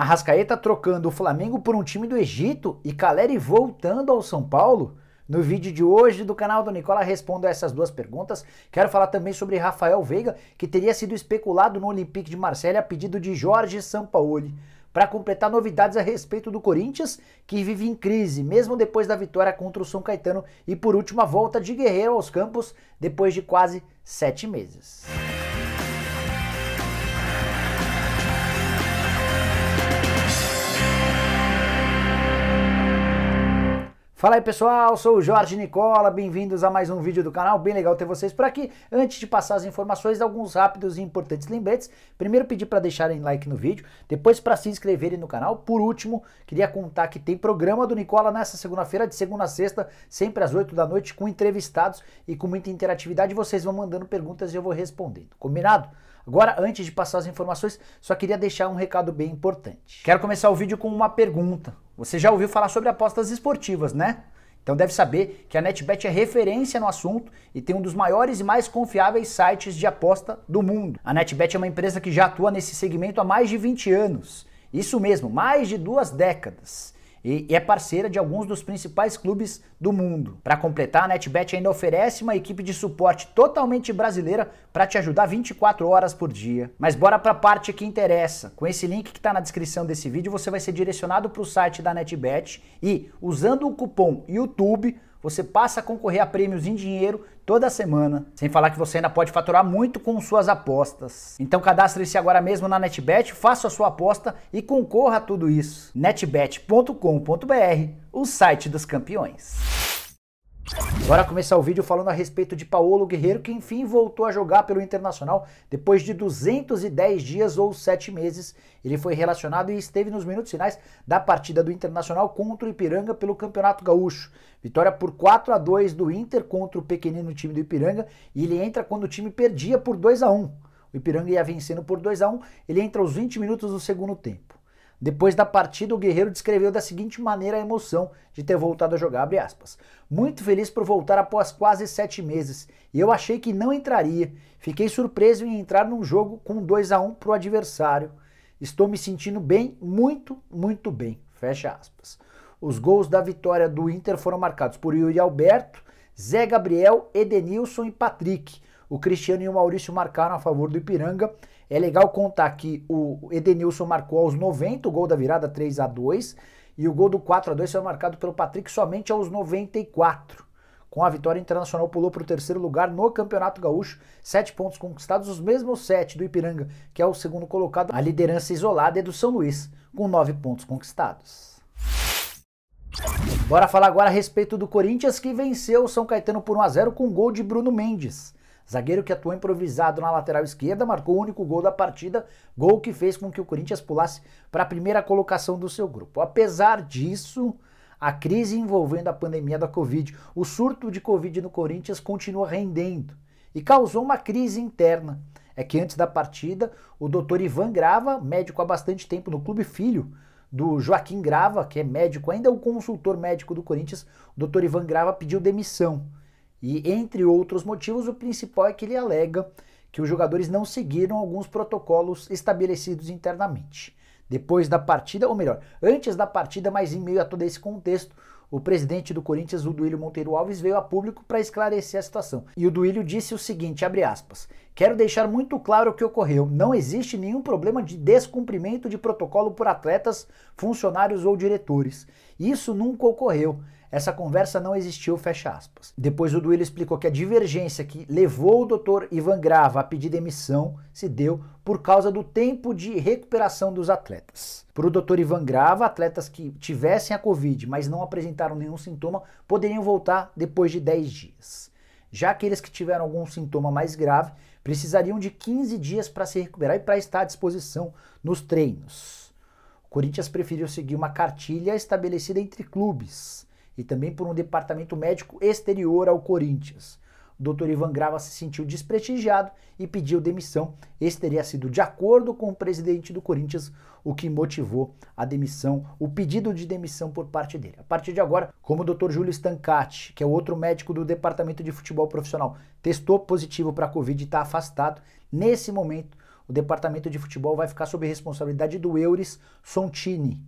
Arrascaeta trocando o Flamengo por um time do Egito e Caleri voltando ao São Paulo? No vídeo de hoje do canal do Nicola respondo a essas duas perguntas. Quero falar também sobre Rafael Veiga, que teria sido especulado no Olympique de Marselha a pedido de Jorge Sampaoli. Para completar novidades a respeito do Corinthians, que vive em crise, mesmo depois da vitória contra o São Caetano e por última volta de Guerreiro aos campos, depois de quase sete meses. Fala aí pessoal, sou o Jorge Nicola, bem-vindos a mais um vídeo do canal, bem legal ter vocês por aqui. Antes de passar as informações, alguns rápidos e importantes lembretes. Primeiro pedir para deixarem like no vídeo, depois para se inscreverem no canal. Por último, queria contar que tem programa do Nicola nessa segunda-feira, de segunda a sexta, sempre às 8 da noite, com entrevistados e com muita interatividade. Vocês vão mandando perguntas e eu vou respondendo, combinado? Agora, antes de passar as informações, só queria deixar um recado bem importante. Quero começar o vídeo com uma pergunta. Você já ouviu falar sobre apostas esportivas, né? Então deve saber que a NetBet é referência no assunto e tem um dos maiores e mais confiáveis sites de aposta do mundo. A NetBet é uma empresa que já atua nesse segmento há mais de 20 anos. Isso mesmo, mais de duas décadas e é parceira de alguns dos principais clubes do mundo. Para completar, a NetBet ainda oferece uma equipe de suporte totalmente brasileira para te ajudar 24 horas por dia. Mas bora para a parte que interessa. Com esse link que está na descrição desse vídeo, você vai ser direcionado para o site da NetBet e, usando o cupom YouTube, você passa a concorrer a prêmios em dinheiro toda semana, sem falar que você ainda pode faturar muito com suas apostas. Então cadastre-se agora mesmo na NetBet, faça a sua aposta e concorra a tudo isso. netbet.com.br, o site dos campeões. Bora começar o vídeo falando a respeito de Paulo Guerreiro, que enfim voltou a jogar pelo Internacional depois de 210 dias ou 7 meses. Ele foi relacionado e esteve nos minutos finais da partida do Internacional contra o Ipiranga pelo Campeonato Gaúcho. Vitória por 4 a 2 do Inter contra o pequenino time do Ipiranga e ele entra quando o time perdia por 2 a 1. O Ipiranga ia vencendo por 2 a 1, ele entra aos 20 minutos do segundo tempo. Depois da partida, o Guerreiro descreveu da seguinte maneira a emoção de ter voltado a jogar, Muito feliz por voltar após quase sete meses, e eu achei que não entraria. Fiquei surpreso em entrar num jogo com 2 a 1 um para o adversário. Estou me sentindo bem, muito, muito bem, fecha aspas. Os gols da vitória do Inter foram marcados por Yuri Alberto, Zé Gabriel, Edenilson e Patrick. O Cristiano e o Maurício marcaram a favor do Ipiranga é legal contar que o Edenilson marcou aos 90 o gol da virada 3 a 2 e o gol do 4 a 2 foi marcado pelo Patrick somente aos 94. Com a vitória internacional, pulou para o terceiro lugar no Campeonato Gaúcho. Sete pontos conquistados, os mesmos sete do Ipiranga, que é o segundo colocado. A liderança isolada é do São Luís, com nove pontos conquistados. Bora falar agora a respeito do Corinthians, que venceu o São Caetano por 1 a 0 com gol de Bruno Mendes. Zagueiro que atuou improvisado na lateral esquerda, marcou o único gol da partida, gol que fez com que o Corinthians pulasse para a primeira colocação do seu grupo. Apesar disso, a crise envolvendo a pandemia da Covid, o surto de Covid no Corinthians continua rendendo e causou uma crise interna. É que antes da partida, o doutor Ivan Grava, médico há bastante tempo no Clube Filho, do Joaquim Grava, que é médico, ainda é o consultor médico do Corinthians, o doutor Ivan Grava pediu demissão. E, entre outros motivos, o principal é que ele alega que os jogadores não seguiram alguns protocolos estabelecidos internamente. Depois da partida, ou melhor, antes da partida, mas em meio a todo esse contexto, o presidente do Corinthians, o Duílio Monteiro Alves, veio a público para esclarecer a situação. E o Duílio disse o seguinte, aspas, Quero deixar muito claro o que ocorreu. Não existe nenhum problema de descumprimento de protocolo por atletas, funcionários ou diretores. Isso nunca ocorreu. Essa conversa não existiu, fecha aspas. Depois o Duílio explicou que a divergência que levou o Dr. Ivan Grava a pedir demissão se deu por causa do tempo de recuperação dos atletas. Para o Dr. Ivan Grava, atletas que tivessem a Covid, mas não apresentaram nenhum sintoma, poderiam voltar depois de 10 dias. Já aqueles que tiveram algum sintoma mais grave precisariam de 15 dias para se recuperar e para estar à disposição nos treinos. O Corinthians preferiu seguir uma cartilha estabelecida entre clubes e também por um departamento médico exterior ao Corinthians. O Dr. Ivan Grava se sentiu desprestigiado e pediu demissão. Esse teria sido de acordo com o presidente do Corinthians, o que motivou a demissão, o pedido de demissão por parte dele. A partir de agora, como o Dr. Júlio Stancati, que é outro médico do departamento de futebol profissional, testou positivo para a Covid e está afastado, nesse momento o departamento de futebol vai ficar sob responsabilidade do Euris Sontini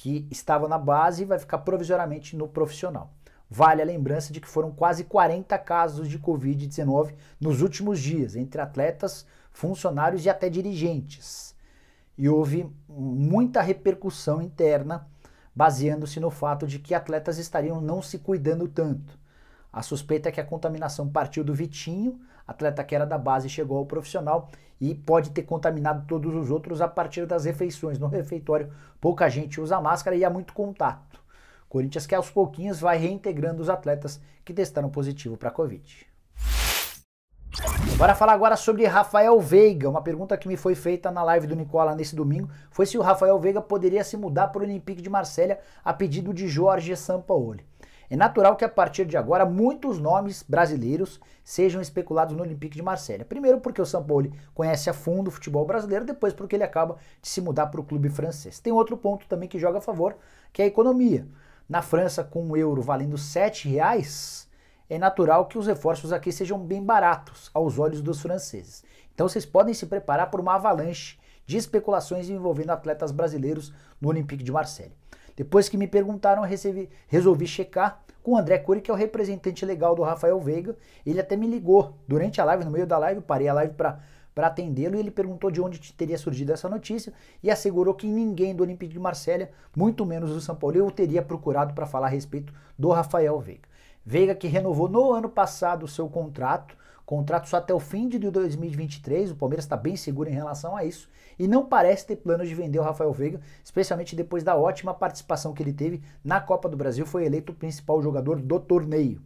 que estava na base e vai ficar provisoriamente no profissional. Vale a lembrança de que foram quase 40 casos de Covid-19 nos últimos dias, entre atletas, funcionários e até dirigentes. E houve muita repercussão interna, baseando-se no fato de que atletas estariam não se cuidando tanto. A suspeita é que a contaminação partiu do Vitinho, atleta que era da base chegou ao profissional e pode ter contaminado todos os outros a partir das refeições. No refeitório, pouca gente usa máscara e há muito contato. Corinthians que aos pouquinhos vai reintegrando os atletas que testaram positivo para a Covid. Bora falar agora sobre Rafael Veiga. Uma pergunta que me foi feita na live do Nicola nesse domingo foi se o Rafael Veiga poderia se mudar para o Olympique de Marselha a pedido de Jorge Sampaoli. É natural que a partir de agora muitos nomes brasileiros sejam especulados no Olympique de Marselha. Primeiro porque o Sampaoli conhece a fundo o futebol brasileiro, depois porque ele acaba de se mudar para o clube francês. Tem outro ponto também que joga a favor, que é a economia. Na França, com o um euro valendo R$ 7,00, é natural que os reforços aqui sejam bem baratos aos olhos dos franceses. Então vocês podem se preparar por uma avalanche de especulações envolvendo atletas brasileiros no Olympique de Marselha. Depois que me perguntaram, recebi, resolvi checar com o André Cury, que é o representante legal do Rafael Veiga. Ele até me ligou durante a live, no meio da live, parei a live para para atendê-lo e ele perguntou de onde teria surgido essa notícia e assegurou que ninguém do Olympique de Marselha, muito menos do São Paulo, eu teria procurado para falar a respeito do Rafael Veiga. Veiga que renovou no ano passado o seu contrato Contrato só até o fim de 2023. O Palmeiras está bem seguro em relação a isso e não parece ter planos de vender o Rafael Veiga, especialmente depois da ótima participação que ele teve na Copa do Brasil. Foi eleito o principal jogador do torneio.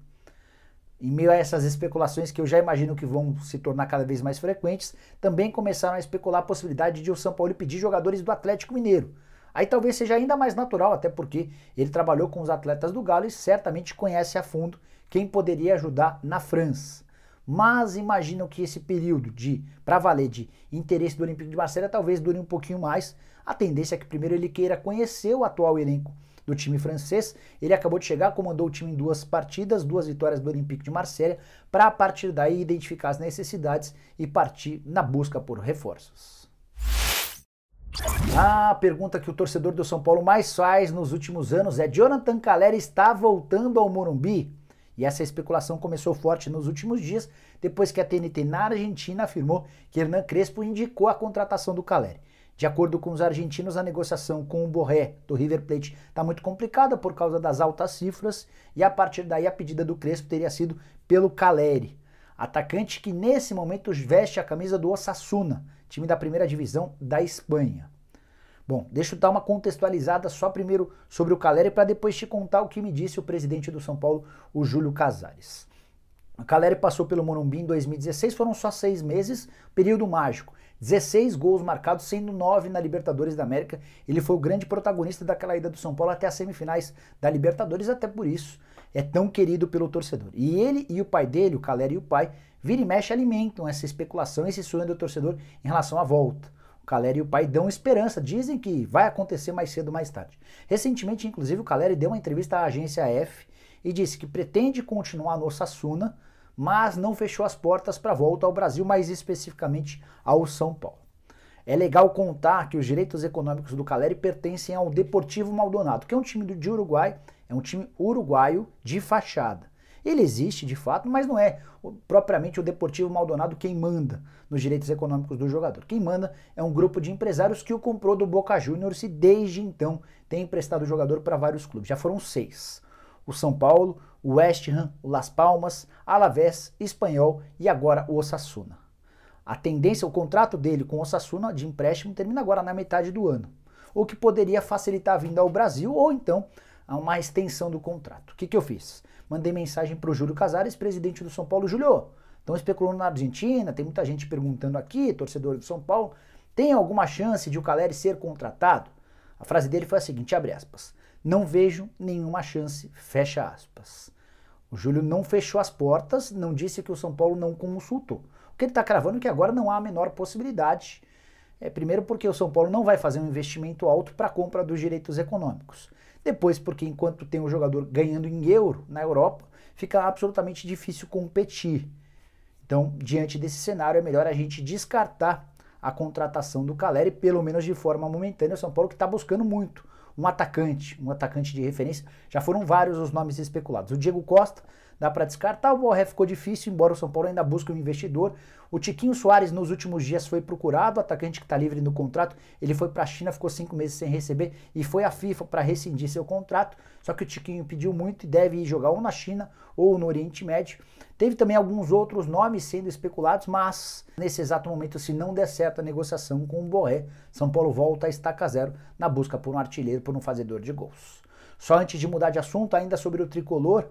Em meio a essas especulações que eu já imagino que vão se tornar cada vez mais frequentes, também começaram a especular a possibilidade de o São Paulo pedir jogadores do Atlético Mineiro. Aí talvez seja ainda mais natural, até porque ele trabalhou com os atletas do Galo e certamente conhece a fundo quem poderia ajudar na França mas imaginam que esse período de, para valer, de interesse do Olympique de Marselha talvez dure um pouquinho mais. A tendência é que primeiro ele queira conhecer o atual elenco do time francês. Ele acabou de chegar, comandou o time em duas partidas, duas vitórias do Olympique de Marselha, para a partir daí identificar as necessidades e partir na busca por reforços. A pergunta que o torcedor do São Paulo mais faz nos últimos anos é: Jonathan Calera está voltando ao Morumbi? E essa especulação começou forte nos últimos dias, depois que a TNT na Argentina afirmou que Hernan Crespo indicou a contratação do Caleri. De acordo com os argentinos, a negociação com o Borré do River Plate está muito complicada por causa das altas cifras e a partir daí a pedida do Crespo teria sido pelo Caleri, atacante que nesse momento veste a camisa do Osasuna, time da primeira divisão da Espanha. Bom, deixa eu dar uma contextualizada só primeiro sobre o Caleri para depois te contar o que me disse o presidente do São Paulo, o Júlio Casares. O Caleri passou pelo Morumbi em 2016, foram só seis meses, período mágico. 16 gols marcados, sendo 9 na Libertadores da América. Ele foi o grande protagonista daquela ida do São Paulo até as semifinais da Libertadores, até por isso é tão querido pelo torcedor. E ele e o pai dele, o Caleri e o pai, vira e mexe alimentam essa especulação, esse sonho do torcedor em relação à volta. O Caleri e o pai dão esperança, dizem que vai acontecer mais cedo ou mais tarde. Recentemente, inclusive, o Caleri deu uma entrevista à agência F e disse que pretende continuar no Sassuna, mas não fechou as portas para a volta ao Brasil, mais especificamente ao São Paulo. É legal contar que os direitos econômicos do Caleri pertencem ao Deportivo Maldonado, que é um time de Uruguai, é um time uruguaio de fachada. Ele existe de fato, mas não é propriamente o Deportivo Maldonado quem manda nos direitos econômicos do jogador. Quem manda é um grupo de empresários que o comprou do Boca Juniors e desde então tem emprestado o jogador para vários clubes. Já foram seis: o São Paulo, o West Ham, o Las Palmas, Alavés, Espanhol e agora o Osasuna. A tendência, o contrato dele com o Osasuna de empréstimo termina agora na metade do ano, o que poderia facilitar a vinda ao Brasil ou então a uma extensão do contrato. O que, que eu fiz? Mandei mensagem para o Júlio Casares, presidente do São Paulo. Júlio, estão especulando na Argentina, tem muita gente perguntando aqui, torcedor do São Paulo, tem alguma chance de o Caleri ser contratado? A frase dele foi a seguinte, abre aspas, não vejo nenhuma chance, fecha aspas. O Júlio não fechou as portas, não disse que o São Paulo não consultou. O que ele está cravando é que agora não há a menor possibilidade. É, primeiro porque o São Paulo não vai fazer um investimento alto para a compra dos direitos econômicos. Depois, porque enquanto tem um jogador ganhando em euro na Europa, fica absolutamente difícil competir. Então, diante desse cenário, é melhor a gente descartar a contratação do Caleri, pelo menos de forma momentânea. O São Paulo que está buscando muito um atacante, um atacante de referência. Já foram vários os nomes especulados. O Diego Costa dá para descartar. O Borré ficou difícil, embora o São Paulo ainda busque um investidor. O Tiquinho Soares nos últimos dias foi procurado, atacante que está livre no contrato. Ele foi para a China, ficou cinco meses sem receber e foi à FIFA para rescindir seu contrato. Só que o Tiquinho pediu muito e deve ir jogar ou na China ou no Oriente Médio. Teve também alguns outros nomes sendo especulados, mas nesse exato momento, se não der certo a negociação com o Borré, São Paulo volta a estaca zero na busca por um artilheiro, por um fazedor de gols. Só antes de mudar de assunto, ainda sobre o tricolor,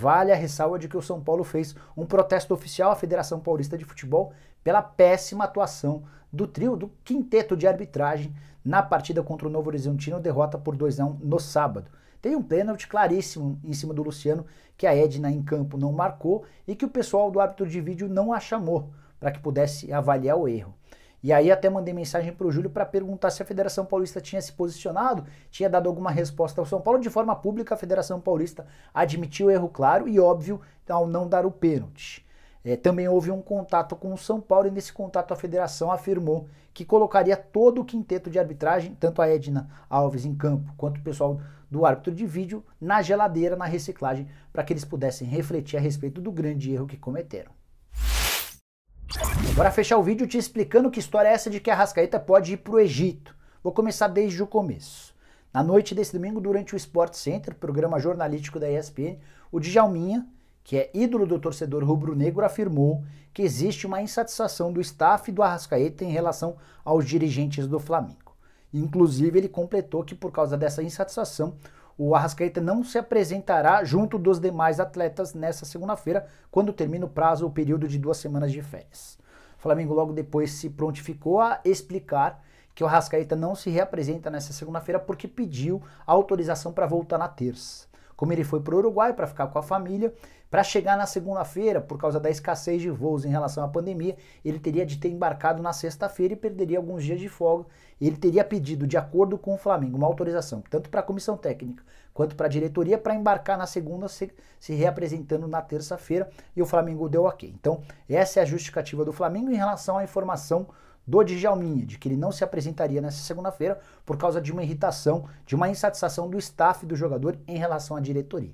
Vale a ressalva de que o São Paulo fez um protesto oficial à Federação Paulista de Futebol pela péssima atuação do trio, do quinteto de arbitragem na partida contra o Novo Horizontino, derrota por 2 a 1 no sábado. Tem um pênalti claríssimo em cima do Luciano que a Edna em campo não marcou e que o pessoal do árbitro de vídeo não a chamou para que pudesse avaliar o erro. E aí até mandei mensagem para o Júlio para perguntar se a Federação Paulista tinha se posicionado, tinha dado alguma resposta ao São Paulo. De forma pública, a Federação Paulista admitiu o erro claro e óbvio ao não dar o pênalti. É, também houve um contato com o São Paulo e nesse contato a federação afirmou que colocaria todo o quinteto de arbitragem, tanto a Edna Alves em campo quanto o pessoal do árbitro de vídeo, na geladeira, na reciclagem, para que eles pudessem refletir a respeito do grande erro que cometeram. Bora fechar o vídeo te explicando que história é essa de que a Rascaeta pode ir para o Egito. Vou começar desde o começo. Na noite desse domingo, durante o Sport Center, programa jornalístico da ESPN, o Djalminha, que é ídolo do torcedor rubro-negro, afirmou que existe uma insatisfação do staff do Arrascaeta em relação aos dirigentes do Flamengo. Inclusive, ele completou que por causa dessa insatisfação, o Arrascaeta não se apresentará junto dos demais atletas nessa segunda-feira, quando termina o prazo, o período de duas semanas de férias. O Flamengo logo depois se prontificou a explicar que o Arrascaeta não se reapresenta nessa segunda-feira porque pediu autorização para voltar na terça como ele foi para o Uruguai para ficar com a família, para chegar na segunda-feira, por causa da escassez de voos em relação à pandemia, ele teria de ter embarcado na sexta-feira e perderia alguns dias de folga. Ele teria pedido, de acordo com o Flamengo, uma autorização, tanto para a comissão técnica quanto para a diretoria, para embarcar na segunda, se, se reapresentando na terça-feira, e o Flamengo deu ok. Então, essa é a justificativa do Flamengo em relação à informação do Djalminha, de que ele não se apresentaria nessa segunda-feira por causa de uma irritação, de uma insatisfação do staff do jogador em relação à diretoria.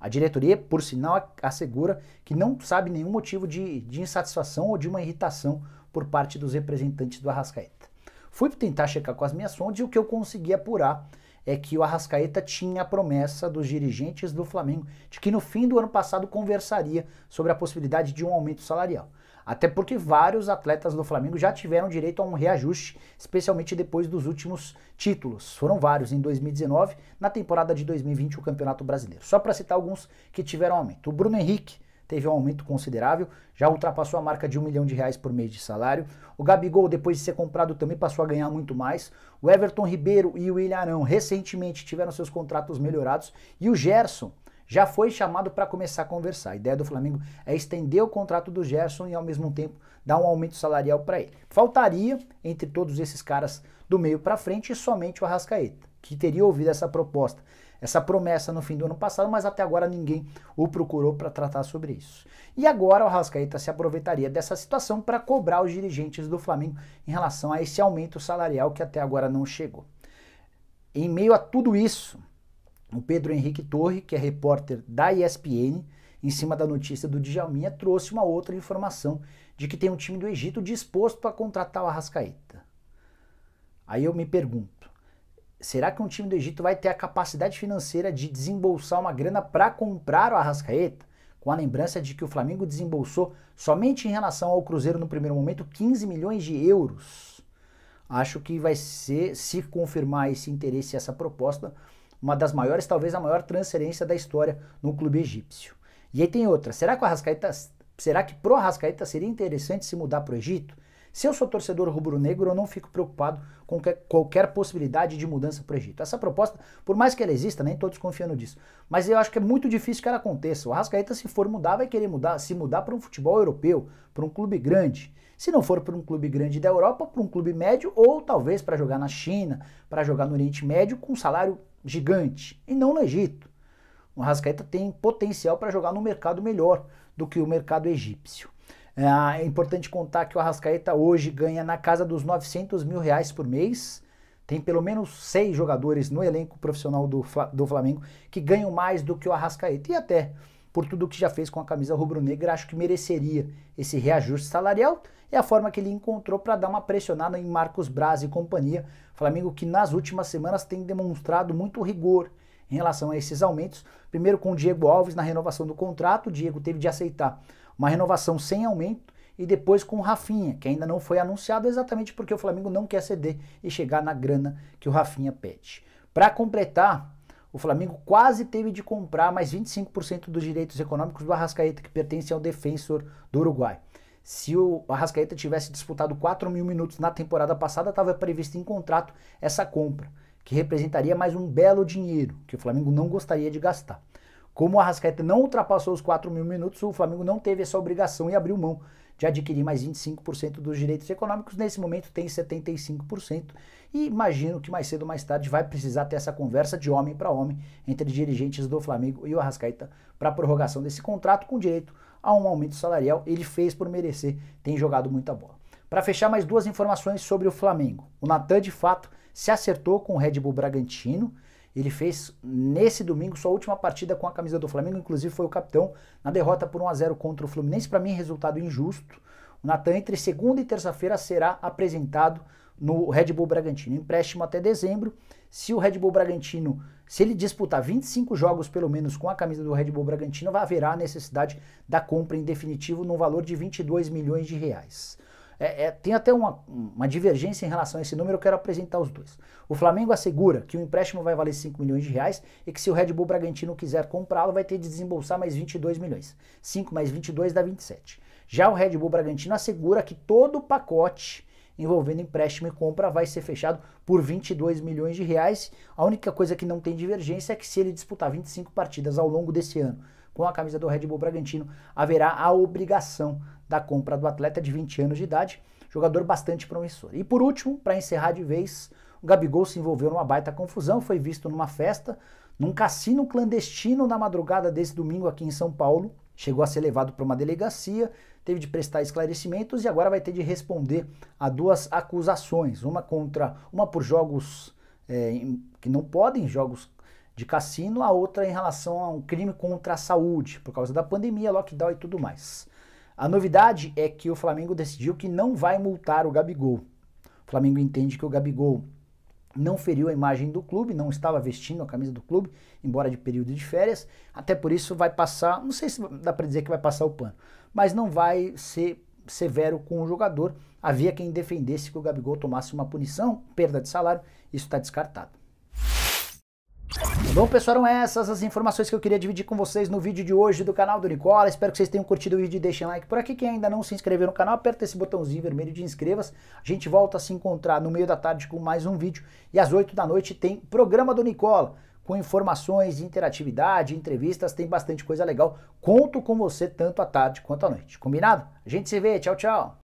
A diretoria, por sinal, assegura que não sabe nenhum motivo de, de insatisfação ou de uma irritação por parte dos representantes do Arrascaeta. Fui tentar checar com as minhas fontes e o que eu consegui apurar é que o Arrascaeta tinha a promessa dos dirigentes do Flamengo de que no fim do ano passado conversaria sobre a possibilidade de um aumento salarial. Até porque vários atletas do Flamengo já tiveram direito a um reajuste, especialmente depois dos últimos títulos. Foram vários em 2019, na temporada de 2020 o Campeonato Brasileiro. Só para citar alguns que tiveram aumento. O Bruno Henrique teve um aumento considerável, já ultrapassou a marca de um milhão de reais por mês de salário. O Gabigol, depois de ser comprado, também passou a ganhar muito mais. O Everton Ribeiro e o Arão recentemente tiveram seus contratos melhorados. E o Gerson, já foi chamado para começar a conversar. A ideia do Flamengo é estender o contrato do Gerson e ao mesmo tempo dar um aumento salarial para ele. Faltaria entre todos esses caras do meio para frente somente o Arrascaeta, que teria ouvido essa proposta, essa promessa no fim do ano passado, mas até agora ninguém o procurou para tratar sobre isso. E agora o Arrascaeta se aproveitaria dessa situação para cobrar os dirigentes do Flamengo em relação a esse aumento salarial que até agora não chegou. Em meio a tudo isso, o Pedro Henrique Torre, que é repórter da ESPN, em cima da notícia do Djalminha, trouxe uma outra informação de que tem um time do Egito disposto a contratar o Arrascaeta. Aí eu me pergunto, será que um time do Egito vai ter a capacidade financeira de desembolsar uma grana para comprar o Arrascaeta? Com a lembrança de que o Flamengo desembolsou somente em relação ao Cruzeiro no primeiro momento 15 milhões de euros. Acho que vai ser, se confirmar esse interesse e essa proposta, uma das maiores, talvez a maior transferência da história no clube egípcio. E aí tem outra, será que o Arrascaeta, será que pro Arrascaeta seria interessante se mudar pro Egito? Se eu sou torcedor rubro-negro, eu não fico preocupado com qualquer possibilidade de mudança para o Egito. Essa proposta, por mais que ela exista, nem todos confiando disso, mas eu acho que é muito difícil que ela aconteça. O Arrascaeta, se for mudar, vai querer mudar, se mudar para um futebol europeu, para um clube grande. Se não for para um clube grande da Europa, para um clube médio ou talvez para jogar na China, para jogar no Oriente Médio com um salário gigante, e não no Egito. O Arrascaeta tem potencial para jogar no mercado melhor do que o mercado egípcio. É, é importante contar que o Arrascaeta hoje ganha na casa dos 900 mil reais por mês. Tem pelo menos seis jogadores no elenco profissional do, do Flamengo que ganham mais do que o Arrascaeta. E até por tudo o que já fez com a camisa rubro-negra, acho que mereceria esse reajuste salarial. É a forma que ele encontrou para dar uma pressionada em Marcos Braz e companhia. Flamengo que nas últimas semanas tem demonstrado muito rigor em relação a esses aumentos. Primeiro com o Diego Alves na renovação do contrato, o Diego teve de aceitar uma renovação sem aumento e depois com o Rafinha, que ainda não foi anunciado exatamente porque o Flamengo não quer ceder e chegar na grana que o Rafinha pede. Para completar, o Flamengo quase teve de comprar mais 25% dos direitos econômicos do Arrascaeta, que pertence ao defensor do Uruguai. Se o Arrascaeta tivesse disputado 4 mil minutos na temporada passada, estava previsto em contrato essa compra, que representaria mais um belo dinheiro, que o Flamengo não gostaria de gastar. Como o Arrascaeta não ultrapassou os 4 mil minutos, o Flamengo não teve essa obrigação e abriu mão de adquirir mais 25% dos direitos econômicos. Nesse momento tem 75% e imagino que mais cedo ou mais tarde vai precisar ter essa conversa de homem para homem entre dirigentes do Flamengo e o Arrascaeta para prorrogação desse contrato com direito a um aumento salarial. Ele fez por merecer, tem jogado muita bola. Para fechar, mais duas informações sobre o Flamengo. O Natan, de fato, se acertou com o Red Bull Bragantino. Ele fez nesse domingo sua última partida com a camisa do Flamengo, inclusive foi o capitão na derrota por 1 a 0 contra o Fluminense. Para mim, resultado injusto. O Natan, entre segunda e terça-feira, será apresentado no Red Bull Bragantino. Empréstimo até dezembro. Se o Red Bull Bragantino, se ele disputar 25 jogos pelo menos com a camisa do Red Bull Bragantino, vai haverá a necessidade da compra em definitivo no valor de 22 milhões de reais. É, é, tem até uma, uma, divergência em relação a esse número, eu quero apresentar os dois. O Flamengo assegura que o empréstimo vai valer 5 milhões de reais e que se o Red Bull Bragantino quiser comprá-lo, vai ter de desembolsar mais 22 milhões. 5 mais 22 dá 27. Já o Red Bull Bragantino assegura que todo o pacote envolvendo empréstimo e compra vai ser fechado por 22 milhões de reais. A única coisa que não tem divergência é que se ele disputar 25 partidas ao longo desse ano com a camisa do Red Bull Bragantino, haverá a obrigação da compra do atleta de 20 anos de idade, jogador bastante promissor. E por último, para encerrar de vez, o Gabigol se envolveu numa baita confusão, foi visto numa festa, num cassino clandestino na madrugada desse domingo aqui em São Paulo. Chegou a ser levado para uma delegacia, teve de prestar esclarecimentos e agora vai ter de responder a duas acusações, uma contra uma por jogos é, que não podem, jogos de cassino, a outra em relação a um crime contra a saúde, por causa da pandemia, lockdown e tudo mais. A novidade é que o Flamengo decidiu que não vai multar o Gabigol. O Flamengo entende que o Gabigol não feriu a imagem do clube, não estava vestindo a camisa do clube, embora de período de férias, até por isso vai passar, não sei se dá para dizer que vai passar o pano, mas não vai ser severo com o jogador. Havia quem defendesse que o Gabigol tomasse uma punição, perda de salário, isso está descartado. Bom, pessoal, eram essas as informações que eu queria dividir com vocês no vídeo de hoje do canal do Nicola. Espero que vocês tenham curtido o vídeo e deixem like por aqui. Quem ainda não se inscreveu no canal, aperta esse botãozinho vermelho de inscreva-se. A gente volta a se encontrar no meio da tarde com mais um vídeo. E às 8 da noite tem programa do Nicola com informações, interatividade, entrevistas, tem bastante coisa legal. Conto com você tanto à tarde quanto à noite. Combinado? A gente se vê, tchau, tchau.